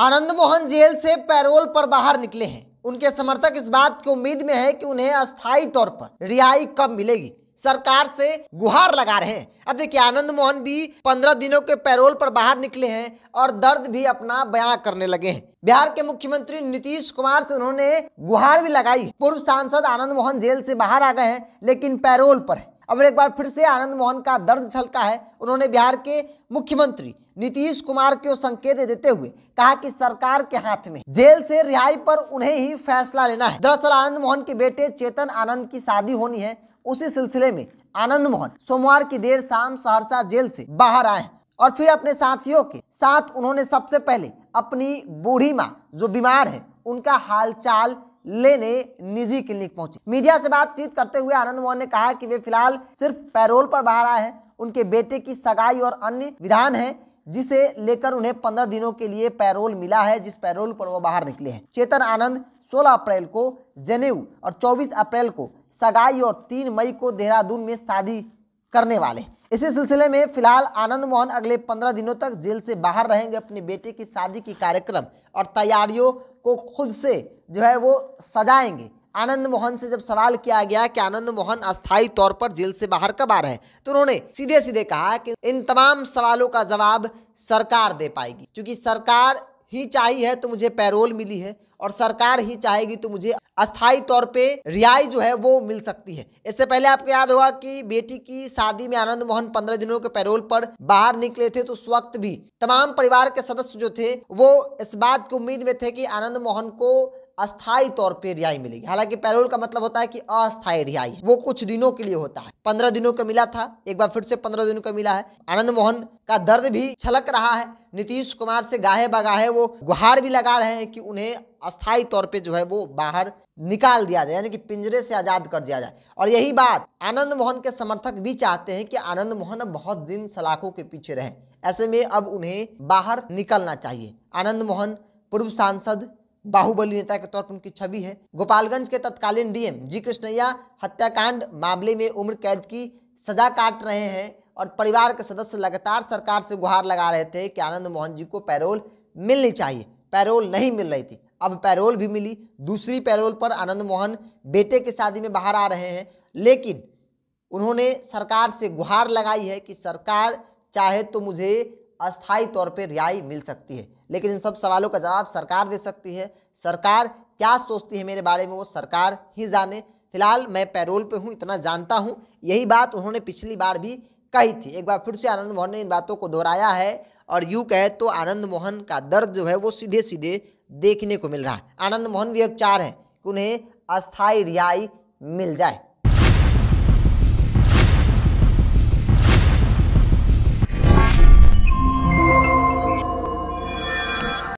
आनंद Mohan jail से parole पर बाहर निकले हैं उनके समर्थक इस बात की उम्मीद में है कि उन्हें अस्थायी तौर पर रिहाई कब मिलेगी सरकार से गुहार लगा रहे हैं अब देखिए आनंद मोहन भी पंद्रह दिनों के पैरोल पर बाहर निकले हैं और दर्द भी अपना बयां करने लगे हैं बिहार के मुख्यमंत्री नीतीश कुमार से उन्होंने गुहार भी लगाई पूर्व सांसद आनंद मोहन जेल से बाहर आ गए हैं लेकिन पैरोल पर है अब एक बार फिर से आनंद मोहन का दर्द छलका है उन्होंने बिहार के मुख्यमंत्री नीतीश कुमार को संकेत देते हुए कहा कि सरकार के हाथ में जेल से रिहाई पर उन्हें ही फैसला लेना है दरअसल आनंद मोहन के बेटे चेतन आनंद की शादी होनी है उसी सिलसिले में आनंद मोहन सोमवार की देर शाम सहरसा जेल से बाहर आए और फिर अपने साथियों के साथ उन्होंने सबसे पहले अपनी बूढ़ी माँ जो बीमार है उनका हालचाल लेने निजी क्लिनिक पहुंचे मीडिया से बातचीत करते हुए आनंद मोहन ने कहा कि वे फिलहाल सिर्फ पैरोल पर बाहर आए हैं उनके बेटे की सगाई और अन्य विधान है जिसे लेकर उन्हें पंद्रह दिनों के लिए पैरोल मिला है जिस पैरोल पर वो बाहर निकले हैं चेतन आनंद 16 अप्रैल को जनेऊ और 24 अप्रैल को सगाई और 3 मई को देहरादून में शादी करने वाले इसी सिलसिले में फिलहाल आनंद मोहन अगले पंद्रह दिनों तक जेल से बाहर रहेंगे अपने बेटे की शादी की कार्यक्रम और तैयारियों को खुद से जो है वो सजाएंगे आनंद मोहन से जब सवाल किया गया कि आनंद मोहन अस्थायी तौर पर जेल से बाहर कब आ रहे हैं तो उन्होंने सीधे सीधे कहा कि इन तमाम सवालों का जवाब सरकार दे पाएगी क्योंकि सरकार ही चाहिए है तो मुझे पैरोल मिली है और सरकार ही चाहेगी तो मुझे अस्थायी तौर पे रियाई जो है वो मिल सकती है इससे पहले आपको याद होगा कि बेटी की शादी में आनंद मोहन पंद्रह दिनों के पैरोल पर बाहर निकले थे तो उस वक्त भी तमाम परिवार के सदस्य जो थे वो इस बात की उम्मीद में थे कि आनंद मोहन को अस्थायी तौर पे रिहाई मिलेगी हालांकि पैरोल का मतलब होता है कि अस्थायी रिहाई वो कुछ दिनों के लिए होता है पंद्रह दिनों का मिला था एक बार फिर से पंद्रह दिनों का मिला है आनंद मोहन का दर्द भी छलक रहा है नीतीश कुमार से गाहे बगाहे वो गुहार भी लगा रहे हैं कि उन्हें अस्थायी तौर पे जो है वो बाहर निकाल दिया जाए यानी कि पिंजरे से आजाद कर दिया जाए और यही बात आनंद मोहन के समर्थक भी चाहते हैं कि आनंद मोहन बहुत दिन सलाखों के पीछे रहे ऐसे में अब उन्हें बाहर निकलना चाहिए आनंद मोहन पूर्व सांसद बाहुबली नेता के तौर पर उनकी छवि है गोपालगंज के तत्कालीन डीएम जी कृष्णैया हत्याकांड मामले में उम्र कैद की सजा काट रहे हैं और परिवार के सदस्य लगातार सरकार से गुहार लगा रहे थे कि आनंद मोहन जी को पैरोल मिलनी चाहिए पैरोल नहीं मिल रही थी अब पैरोल भी मिली दूसरी पैरोल पर आनंद मोहन बेटे की शादी में बाहर आ रहे हैं लेकिन उन्होंने सरकार से गुहार लगाई है कि सरकार चाहे तो मुझे अस्थायी तौर पर रिहाई मिल सकती है लेकिन इन सब सवालों का जवाब सरकार दे सकती है सरकार क्या सोचती है मेरे बारे में वो सरकार ही जाने फिलहाल मैं पैरोल पे हूँ इतना जानता हूँ यही बात उन्होंने पिछली बार भी कही थी एक बार फिर से आनंद मोहन ने इन बातों को दोहराया है और यूँ कहे तो आनंद मोहन का दर्द जो है वो सीधे सीधे देखने को मिल रहा है आनंद मोहन भी अब चार हैं कि उन्हें अस्थायी रिहाई मिल जाए